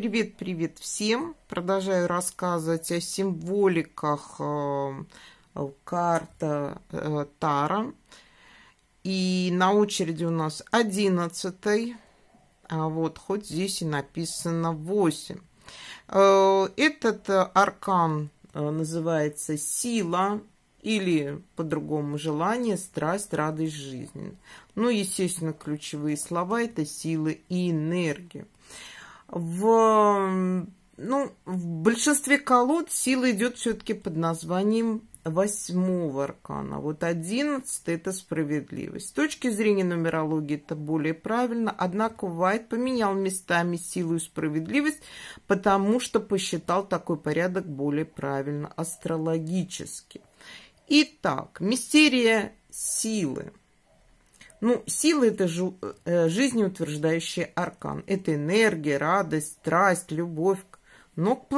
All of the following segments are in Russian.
Привет, привет всем! Продолжаю рассказывать о символиках э, карта э, Тара. И на очереди у нас одиннадцатый. А вот хоть здесь и написано 8. Э, этот аркан называется сила или по-другому желание, страсть, радость жизни. Ну, естественно, ключевые слова это силы и энергия. В, ну, в большинстве колод сила идет все-таки под названием восьмого аркана. Вот одиннадцатый – это справедливость. С точки зрения нумерологии это более правильно. Однако Уайт поменял местами силу и справедливость, потому что посчитал такой порядок более правильно астрологически. Итак, мистерия силы – ну, сила – это жу, э, жизнеутверждающий аркан. Это энергия, радость, страсть, любовь, но к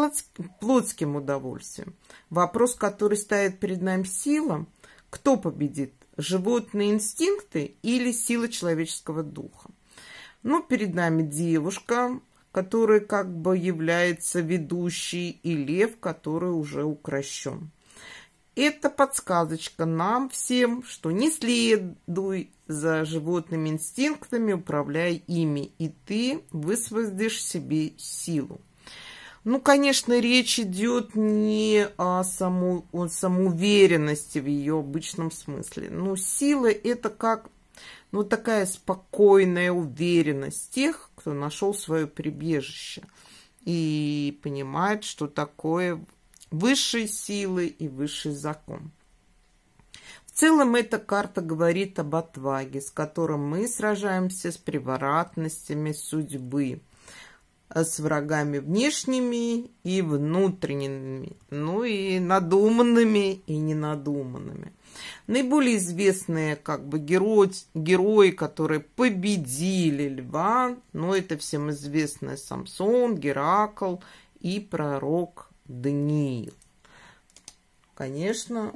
плотским удовольствиям. Вопрос, который ставит перед нами сила, кто победит? Животные инстинкты или сила человеческого духа? Ну, перед нами девушка, которая как бы является ведущей, и лев, который уже укращен. Это подсказочка нам всем, что не следуй за животными инстинктами, управляй ими, и ты высвоздишь себе силу. Ну, конечно, речь идет не о, саму о самоуверенности в ее обычном смысле. Но ну, сила – это как ну, такая спокойная уверенность тех, кто нашел свое прибежище и понимает, что такое высшие силы и высший закон. В целом эта карта говорит об отваге, с которым мы сражаемся с превратностями судьбы, э, с врагами внешними и внутренними, ну и надуманными и ненадуманными. Наиболее известные как бы герои, герои, которые победили льва, но ну, это всем известные Самсон, Геракл и пророк Даниил. Конечно,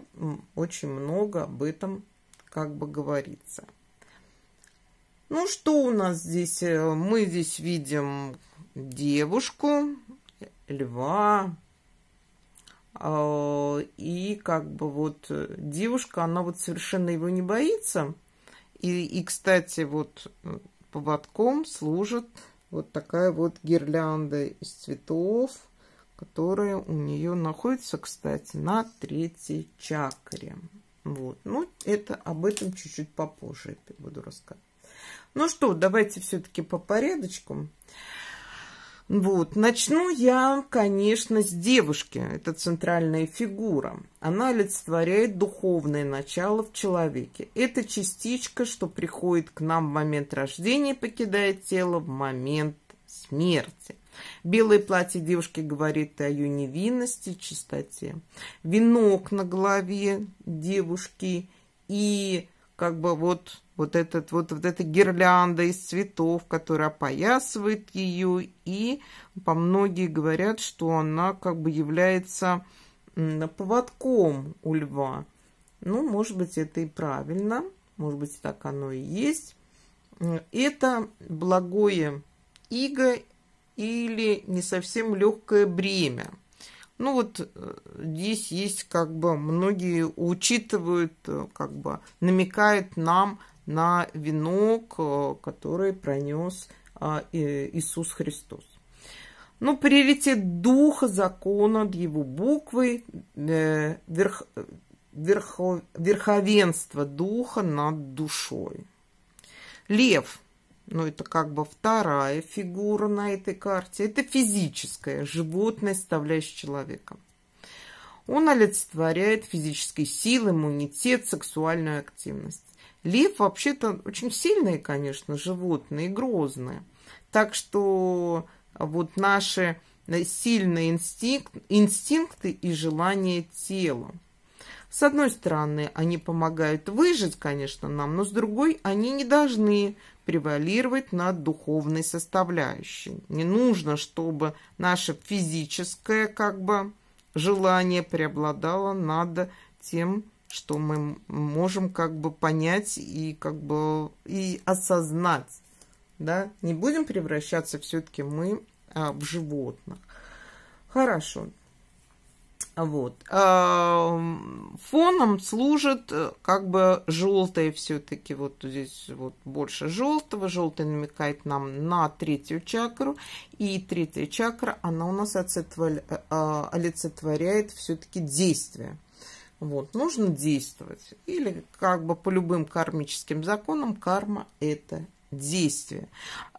очень много об этом как бы говорится. Ну, что у нас здесь? Э, мы здесь видим девушку, льва. А, и как бы вот э, девушка, она вот совершенно его не боится. И, и кстати, вот э, поводком служит вот такая вот гирлянда из цветов – которая у нее находится, кстати, на третьей чакре. Вот. Ну, это об этом чуть-чуть попозже я буду рассказывать. Ну что, давайте все-таки по порядочку. Вот, начну я, конечно, с девушки. Это центральная фигура. Она олицетворяет духовное начало в человеке. Это частичка, что приходит к нам в момент рождения и покидает тело в момент смерти. Белое платье девушки говорит о ее невинности, чистоте. Венок на голове девушки и как бы вот, вот, этот, вот, вот эта гирлянда из цветов, которая опоясывает ее. И по многие говорят, что она как бы является поводком у льва. Ну, может быть, это и правильно. Может быть, так оно и есть. Это благое иго или не совсем легкое бремя. Ну вот э, здесь есть как бы многие учитывают, э, как бы намекают нам на венок, э, который пронес а, Иисус Христос. Но ну, приоритет духа закона его буквы, верх, верхо, верховенство духа над душой. Лев – ну, это как бы вторая фигура на этой карте. Это физическое животное, составляющее человека. Он олицетворяет физические силы, иммунитет, сексуальную активность. Лев вообще-то очень сильное, конечно, животное и грозное. Так что вот наши сильные инстинкт, инстинкты и желания тела. С одной стороны, они помогают выжить, конечно, нам, но с другой, они не должны превалировать над духовной составляющей. Не нужно, чтобы наше физическое как бы желание преобладало над тем, что мы можем как бы понять и как бы и осознать. Да? Не будем превращаться все-таки мы а, в животных. Хорошо. Вот. Фоном служит э, как бы желтое все-таки, вот здесь вот больше желтого. Желтый намекает нам на третью чакру. И третья чакра, она у нас э, а, олицетворяет все-таки действие. Вот, нужно действовать. Или как бы по любым кармическим законам карма – это действие.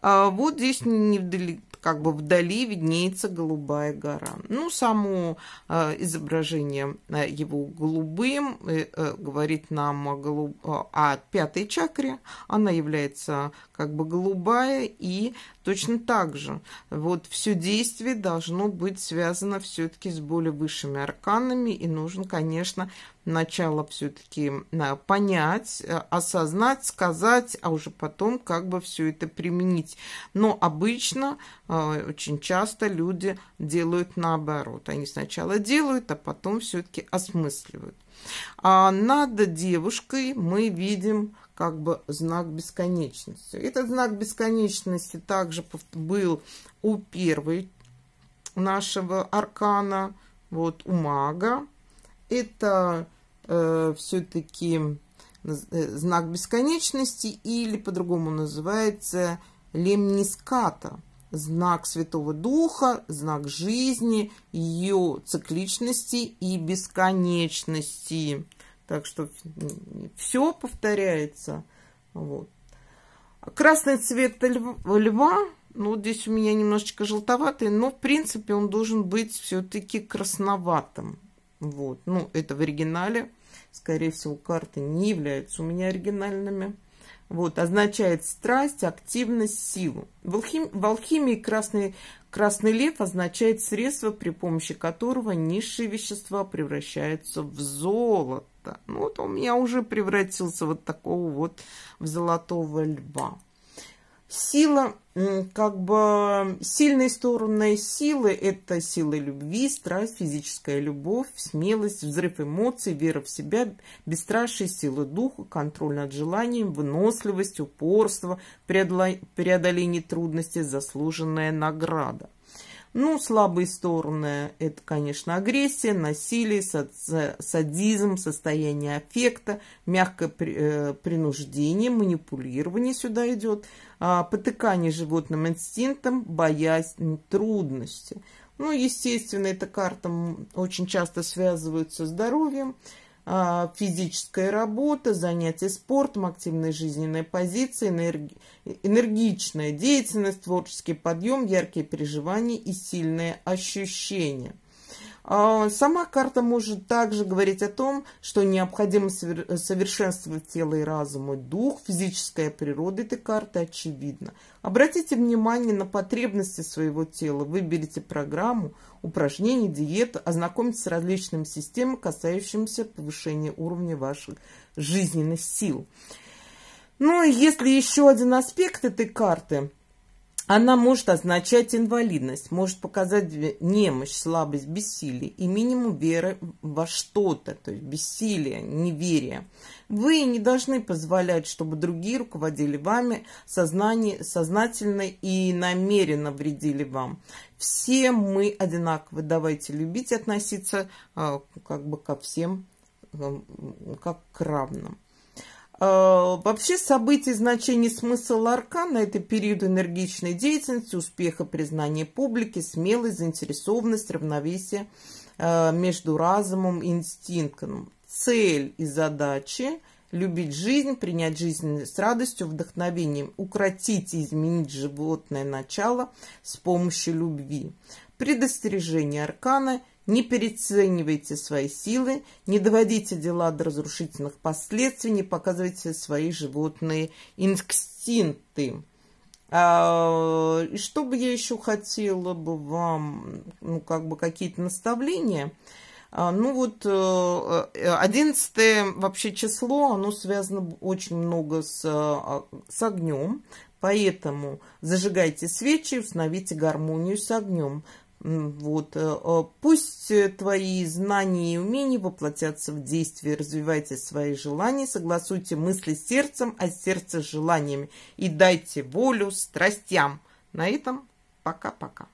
А вот здесь не недалеко, как бы вдали виднеется голубая гора. Ну, само э, изображение э, его голубым э, говорит нам о, голуб... о пятой чакре. Она является как бы голубая и Точно так же, вот все действие должно быть связано все-таки с более высшими арканами, и нужно, конечно, начало все-таки э, понять, э, осознать, сказать, а уже потом как бы все это применить. Но обычно, э, очень часто люди делают наоборот. Они сначала делают, а потом все-таки осмысливают. А над девушкой мы видим как бы знак бесконечности. Этот знак бесконечности также был у первой нашего аркана, вот у мага. Это э, все-таки э, знак бесконечности или по-другому называется лемниската. Знак Святого Духа, знак жизни, ее цикличности и бесконечности. Так что все повторяется. Вот. Красный цвет льва, ну, здесь у меня немножечко желтоватый, но, в принципе, он должен быть все-таки красноватым. Вот, ну, это в оригинале. Скорее всего, карты не являются у меня оригинальными. Вот, означает страсть, активность, силу. В, алхим... в алхимии красный Красный лев означает средство, при помощи которого низшие вещества превращаются в золото. Ну, вот он у меня уже превратился вот такого вот в золотого льва. Сила как бы сильные стороны силы – это силы любви, страсть, физическая любовь, смелость, взрыв эмоций, вера в себя, бесстрашие, силы духа, контроль над желанием, выносливость, упорство, преодоление трудностей, заслуженная награда. Ну, слабые стороны – это, конечно, агрессия, насилие, садизм, состояние аффекта, мягкое э, принуждение, манипулирование сюда идет, а, потыкание животным инстинктом, боязнь, трудности. Ну, естественно, эта карта очень часто связывается со здоровьем. А, физическая работа, занятия спортом, активной жизненной позиции, энерги... энергичная деятельность, творческий подъем, яркие переживания и сильные ощущения – а, сама карта может также говорить о том, что необходимо совершенствовать тело и разум, и дух, физическая природа этой карты очевидна. Обратите внимание на потребности своего тела, выберите программу, упражнений, диету, ознакомьтесь с различными системами, касающимися повышения уровня ваших жизненных сил. Ну и если еще один аспект этой карты – она может означать инвалидность, может показать немощь, слабость, бессилие и минимум веры во что-то, то есть бессилие, неверие. Вы не должны позволять, чтобы другие руководили вами сознание, сознательно и намеренно вредили вам. Все мы одинаковы. Давайте любить относиться э, как бы ко всем э, как к равным. Э, вообще события, значение, смысл аркана – это период энергичной деятельности, успеха, признания публики, смелость, заинтересованность, равновесие э, между разумом и инстинктом. Цель и задачи – любить жизнь, принять жизнь с радостью, вдохновением, укротить и изменить животное начало с помощью любви. Предостережение аркана – не переценивайте свои силы, не доводите дела до разрушительных последствий, не показывайте свои животные инстинкты. А, и что бы я еще хотела бы вам, ну, как бы какие-то наставления. А, ну, вот 11 э, э, вообще число, оно связано очень много с, а, с огнем. Поэтому зажигайте свечи, установите гармонию с огнем. Вот. Э, а, пусть э, твои знания и умения воплотятся в действие. Развивайте свои желания, согласуйте мысли с сердцем, а сердце с желаниями. И дайте волю страстям. На этом пока-пока.